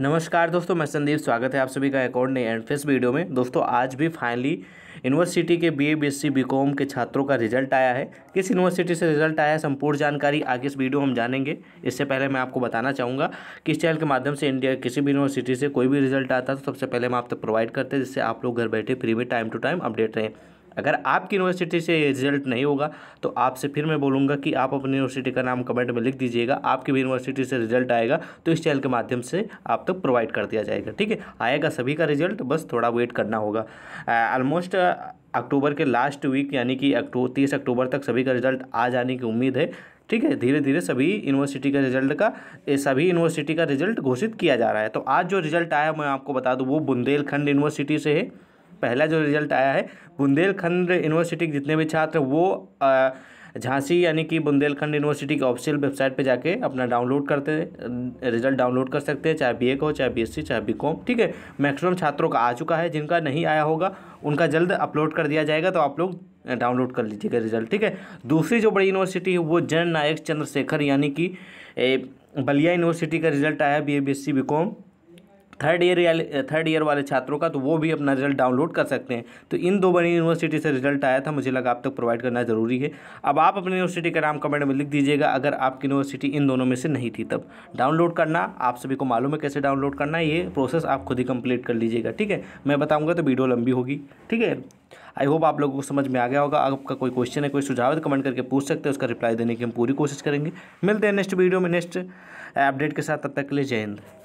नमस्कार दोस्तों मैं संदीप स्वागत है आप सभी का अकाउंट नहीं एंड फेस वीडियो में दोस्तों आज भी फाइनली यूनिवर्सिटी के सी बी कॉम के छात्रों का रिजल्ट आया है किस यूनिवर्सिटी से रिजल्ट आया है संपूर्ण जानकारी आगे इस वीडियो हम जानेंगे इससे पहले मैं आपको बताना चाहूँगा कि इस चैनल के माध्यम से इंडिया किसी भी यूनिवर्सिटी से कोई भी रिजल्ट आता है तो सबसे पहले हम आप तक प्रोवाइड करते हैं जिससे आप लोग घर बैठे फ्री में टाइम टू टाइम अपडेट रहें अगर आपकी यूनिवर्सिटी से रिजल्ट नहीं होगा तो आपसे फिर मैं बोलूँगा कि आप अपनी यूनिवर्सिटी का नाम कमेंट में लिख दीजिएगा आपकी भी यूनिवर्सिटी से रिजल्ट आएगा तो इस चैनल के माध्यम से आप तक तो प्रोवाइड कर दिया जाएगा ठीक है आएगा सभी का रिजल्ट बस थोड़ा वेट करना होगा ऑलमोस्ट अक्टूबर के लास्ट वीक यानी कि अक्टूबर तीस अक्टूबर तक सभी का रिजल्ट आ जाने की उम्मीद है ठीक है धीरे धीरे सभी यूनिवर्सिटी का रिजल्ट का सभी यूनिवर्सिटी का रिजल्ट घोषित किया जा रहा है तो आज जो रिजल्ट आया मैं आपको बता दूँ वो बुंदेलखंड यूनिवर्सिटी से है पहला जो रिजल्ट आया है बुंदेलखंड यूनिवर्सिटी के जितने भी छात्र वो झांसी यानी कि बुंदेलखंड यूनिवर्सिटी की ऑफिशियल वेबसाइट पे जाके अपना डाउनलोड करते रिजल्ट डाउनलोड कर सकते हैं चाहे बीए का हो चाहे बीएससी चाहे बीकॉम ठीक है मैक्सिमम छात्रों का आ चुका है जिनका नहीं आया होगा उनका जल्द अपलोड कर दिया जाएगा तो आप लोग डाउनलोड कर लीजिएगा रिजल्ट ठीक है दूसरी जो बड़ी यूनिवर्सिटी है वो जन नायक चंद्रशेखर यानी कि बलिया यूनिवर्सिटी का रिजल्ट आया B A B S C B com third year third year वाले छात्रों का तो वो भी अपना रिजल्ट डाउनलोड कर सकते हैं तो इन दो बनी यूनिवर्सिटी से रिजल्ट आया था मुझे लगा आप तक प्रोवाइड करना ज़रूरी है अब आप अपनी यूनिवर्सिटी का नाम कमेंट में लिख दीजिएगा अगर आपकी यूनिवर्सिटी इन दोनों में से नहीं थी तब डाउनलोड करना आप सभी को मालूम है कैसे डाउनलोड करना ये प्रोसेस आप खुद ही कंप्लीट कर लीजिएगा ठीक है मैं बताऊँगा तो वीडियो लंबी होगी ठीक है आई होप आप लोगों को समझ में आ गया होगा आपका कोई क्वेश्चन है कोई सुझाव है तो कमेंट करके पूछ सकते हैं उसका रिप्लाई देने की हम पूरी कोशिश करेंगे मिलते हैं नेक्स्ट वीडियो में नेक्स्ट अपडेट के साथ तब तक के लिए जय हिंद